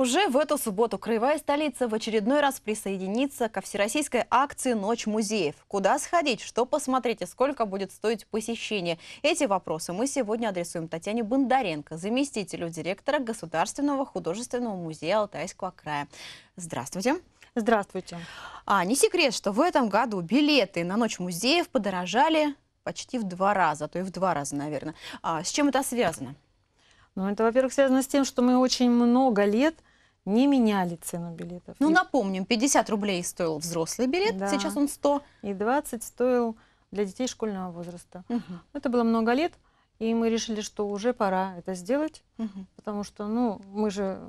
Уже в эту субботу краевая столица в очередной раз присоединится ко всероссийской акции «Ночь музеев». Куда сходить, что посмотреть и сколько будет стоить посещение? Эти вопросы мы сегодня адресуем Татьяне Бондаренко, заместителю директора Государственного художественного музея Алтайского края. Здравствуйте. Здравствуйте. А, не секрет, что в этом году билеты на «Ночь музеев» подорожали почти в два раза, а то и в два раза, наверное. А, с чем это связано? Ну, это, во-первых, связано с тем, что мы очень много лет – не меняли цену билетов. Ну, и... напомним, 50 рублей стоил взрослый билет, да. сейчас он 100. И 20 стоил для детей школьного возраста. Угу. Это было много лет, и мы решили, что уже пора это сделать, угу. потому что, ну, мы же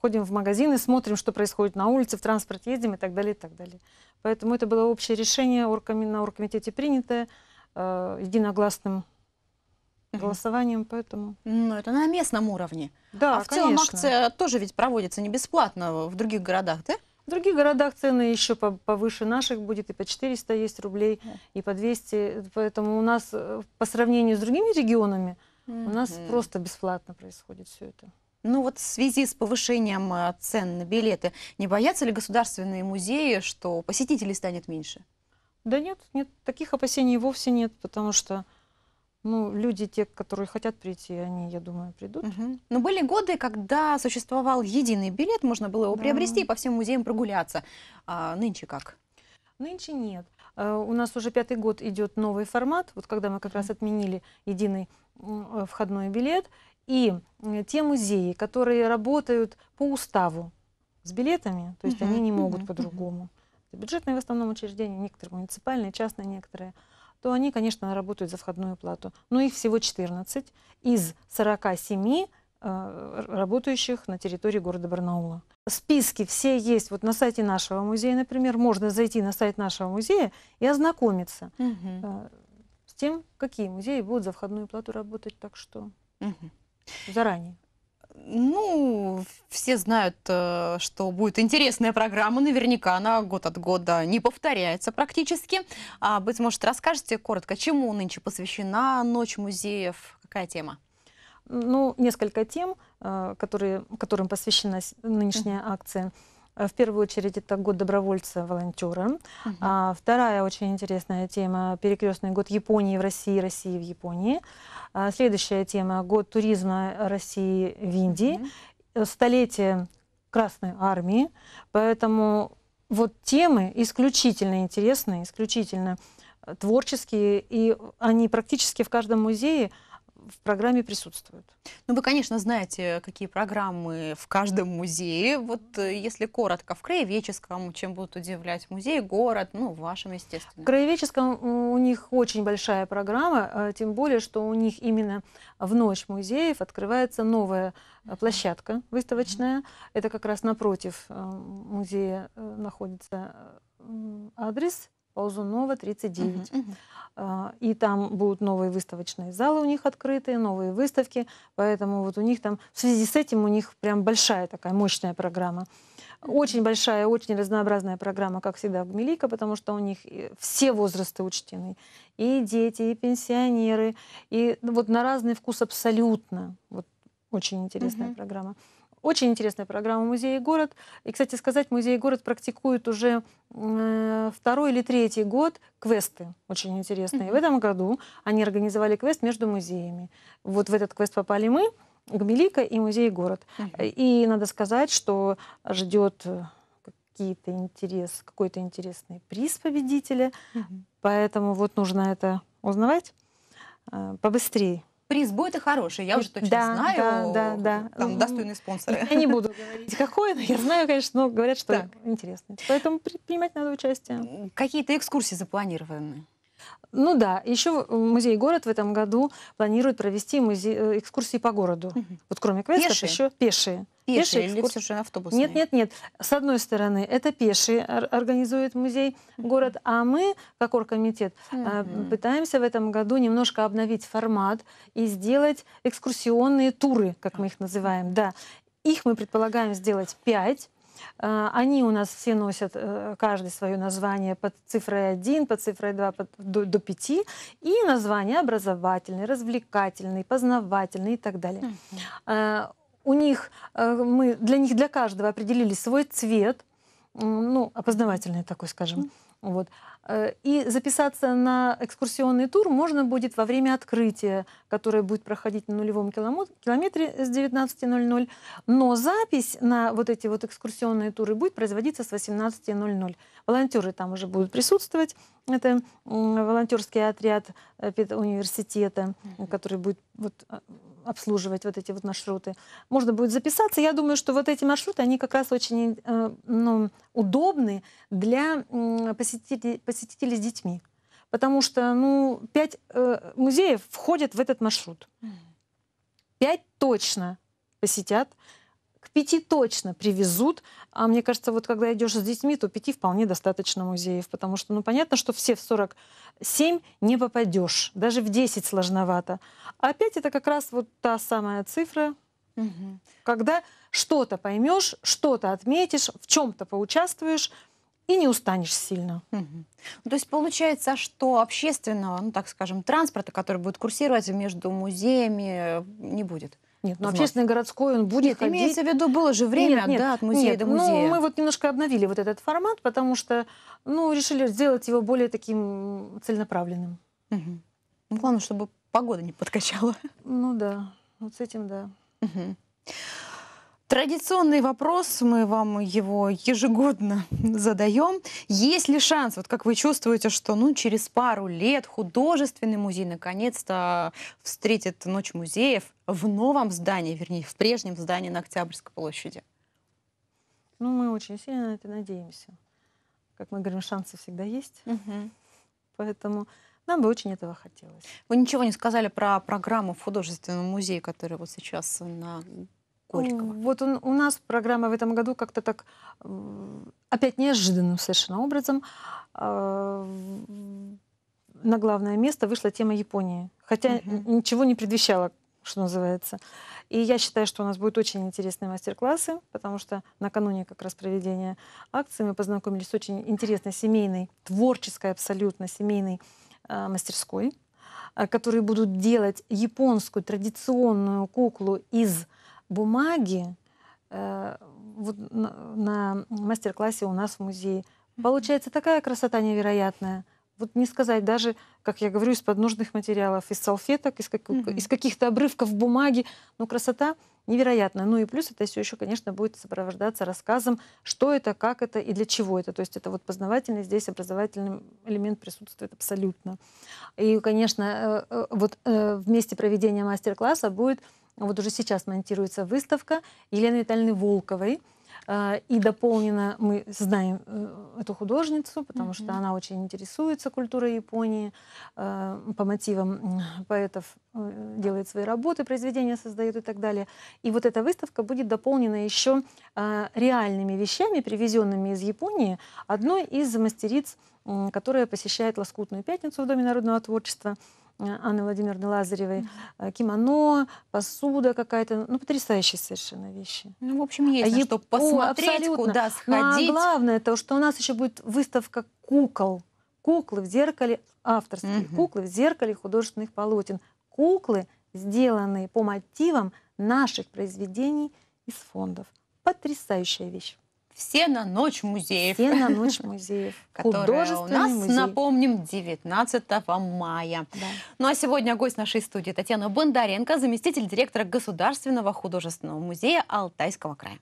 ходим в магазины, смотрим, что происходит на улице, в транспорт ездим и так далее, и так далее. Поэтому это было общее решение оргкоми на оргкомитете принятое э, единогласным голосованием, поэтому... Ну, это на местном уровне. Да, А в конечно. целом акция тоже ведь проводится не бесплатно в других городах, да? В других городах цены еще повыше наших будет, и по 400 есть рублей, и по 200. Поэтому у нас э, по сравнению с другими регионами у нас просто бесплатно происходит все это. Ну вот в связи с повышением э, цен на билеты, не боятся ли государственные музеи, что посетителей станет меньше? Да нет, нет, таких опасений вовсе нет, потому что ну, люди, те, которые хотят прийти, они, я думаю, придут. Угу. Но были годы, когда существовал единый билет, можно было его да. приобрести и по всем музеям прогуляться. А нынче как? Нынче нет. Э, у нас уже пятый год идет новый формат, вот когда мы как раз отменили единый э, входной билет. И э, те музеи, которые работают по уставу с билетами, то есть угу, они не могут угу, по-другому. Бюджетные в основном учреждения, некоторые муниципальные, частные некоторые – то они, конечно, работают за входную плату. Но ну, их всего 14 из 47 э, работающих на территории города Барнаула. Списки все есть вот на сайте нашего музея, например. Можно зайти на сайт нашего музея и ознакомиться угу. с тем, какие музеи будут за входную плату работать. Так что угу. заранее. Ну, все знают, э, что будет интересная программа, наверняка она год от года не повторяется практически. А, быть может, расскажете коротко, чему нынче посвящена Ночь музеев, какая тема? Ну, несколько тем, э, которые, которым посвящена нынешняя акция. Э, в первую очередь это год добровольца-волонтера. Угу. Uh А, вторая очень интересная тема – перекрестный год Японии в России, России в Японии. А, следующая тема – год туризма России в Индии, угу. Uh столетие Красной Армии. Поэтому вот темы исключительно интересные, исключительно э, творческие, и они практически в каждом музее – в программе присутствуют. Ну, вы, конечно, знаете, какие программы в каждом музее. Вот э, если коротко, в краеведческом, чем будут удивлять музей, город, ну, в вашем, естественно. В краеведческом у них очень большая программа, э, тем более, что у них именно в ночь музеев открывается новая э, площадка выставочная. Это как раз напротив музея находится адрес Ползунова 39. Угу, угу. И там будут новые выставочные залы у них открытые, новые выставки. Поэтому вот у них там, в связи с этим у них прям большая такая мощная программа. Очень большая, очень разнообразная программа, как всегда, в Мелика, потому что у них э, все возрасты учтены. И дети, и пенсионеры, и ну, вот на разный вкус абсолютно. Вот очень интересная угу. программа. Очень интересная программа «Музей и город». И, кстати сказать, «Музей и город» практикует уже э, второй или третий год квесты очень интересные. Mm-hmm. В этом году они организовали квест между музеями. Вот в этот квест попали мы, Гмелика и музей город. Mm-hmm. И надо сказать, что ждет какие-то интерес, какой-то интересный приз победителя. Mm-hmm. Поэтому вот нужно это узнавать э, побыстрее приз будет и хороший, я уже точно да, знаю, да, да, э, да. там достойные спонсоры. Я не буду говорить, какой, но я знаю, конечно, но говорят, что так. интересно. Поэтому принимать надо участие. Какие-то экскурсии запланированы? Ну да, еще э, музей город в этом году планирует провести музей, э, экскурсии по городу. Угу. Вот кроме квестов пешие? еще пешие. Пешие, пешие или экскурс... автобусные? Нет, нет, нет. С одной стороны, это пешие организует музей город, а мы, как оргкомитет, угу. пытаемся в этом году немножко обновить формат и сделать экскурсионные туры, как мы их называем. Да, их мы предполагаем сделать пять. А, они у нас все носят э, каждый свое название под цифрой 1, под цифрой 2, под, до, до 5. И названия образовательные, развлекательные, познавательные и так далее. А, у них, э, мы для них, для каждого определили свой цвет, ну, опознавательный такой, скажем. Вот. Э, и записаться на экскурсионный тур можно будет во время открытия, которое будет проходить на нулевом километре с 19.00. Но запись на вот эти вот экскурсионные туры будет производиться с 18.00. Волонтеры там уже будут присутствовать. Это волонтерский отряд э, университета, который будет вот, обслуживать вот эти вот маршруты. Можно будет записаться. Я думаю, что вот эти маршруты, они как раз очень э, ну, удобны для посетителей, посетителей с детьми. Потому что, ну, пять э, музеев входят в этот маршрут. Пять точно посетят Пяти точно привезут. А мне кажется, вот когда идешь с детьми, то пяти вполне достаточно музеев, потому что, ну, понятно, что все в 47 не попадешь. Даже в 10 сложновато. А пять это как раз вот та самая цифра, угу. когда что-то поймешь, что-то отметишь, в чем-то поучаствуешь, и не устанешь сильно. Угу. Ну, то есть получается, что общественного, ну так скажем, транспорта, который будет курсировать между музеями, э, не будет? Нет, ну, но общественный городской он будет нет, ходить. Имеется в виду, было же время, нет, нет, да, от музея нет, до ну, музея. Ну, мы вот немножко обновили вот этот формат, потому что, ну, решили сделать его более таким целенаправленным. Угу. Ну, главное, чтобы погода не подкачала. Ну да, вот с этим да. Угу. Традиционный вопрос, мы вам его ежегодно задаем. Есть ли шанс, вот как вы чувствуете, что ну, через пару лет художественный музей наконец-то встретит Ночь музеев в новом здании, вернее, в прежнем здании на Октябрьской площади? Ну, мы очень сильно на это надеемся. Как мы говорим, шансы всегда есть. Угу. Поэтому нам бы очень этого хотелось. Вы ничего не сказали про программу в художественном музее, которая вот сейчас на Горького. Вот он, у нас программа в этом году как-то так, опять неожиданным совершенно образом, а, на главное место вышла тема Японии. Хотя угу. ничего не предвещало, что называется. И я считаю, что у нас будут очень интересные мастер-классы, потому что накануне как раз проведения акции мы познакомились с очень интересной семейной, творческой абсолютно семейной э, мастерской, э, которые будут делать японскую традиционную куклу из э, бумаги э, вот на, мастер-классе у нас в музее. Получается такая красота невероятная. Вот не сказать даже, как я говорю, из подножных материалов, из салфеток, из, как, mm-hmm. из каких-то обрывков бумаги. Ну, красота невероятная. Ну и плюс это все еще, конечно, будет сопровождаться рассказом, что это, как это и для чего это. То есть это вот познавательный, здесь образовательный элемент присутствует абсолютно. И, конечно, э, э, вот в месте проведения мастер-класса будет вот уже сейчас монтируется выставка Елены Витальевны Волковой. А, и дополнена, мы знаем э, эту художницу, потому mm что она очень интересуется культурой Японии, а, по мотивам поэтов э, делает свои работы, произведения создает и так далее. И вот эта выставка будет дополнена еще а, реальными вещами, привезенными из Японии, одной из мастериц, которая посещает Лоскутную пятницу в Доме народного творчества – Э, Анны Владимировны Лазаревой, э, кимоно, посуда какая-то, ну, потрясающие совершенно вещи. Ну, в общем, есть а на что посмотреть, абсолютно. куда ну, а сходить. Но главное то, что у нас еще будет выставка кукол, куклы в зеркале, авторские угу. куклы в зеркале художественных полотен, куклы, сделанные по мотивам наших произведений из фондов. Потрясающая вещь все на ночь музеев. Все на ночь музеев. Которая у нас, музей. напомним, 19 мая. Да. Ну а сегодня гость нашей студии Татьяна Бондаренко, заместитель директора Государственного художественного музея Алтайского края.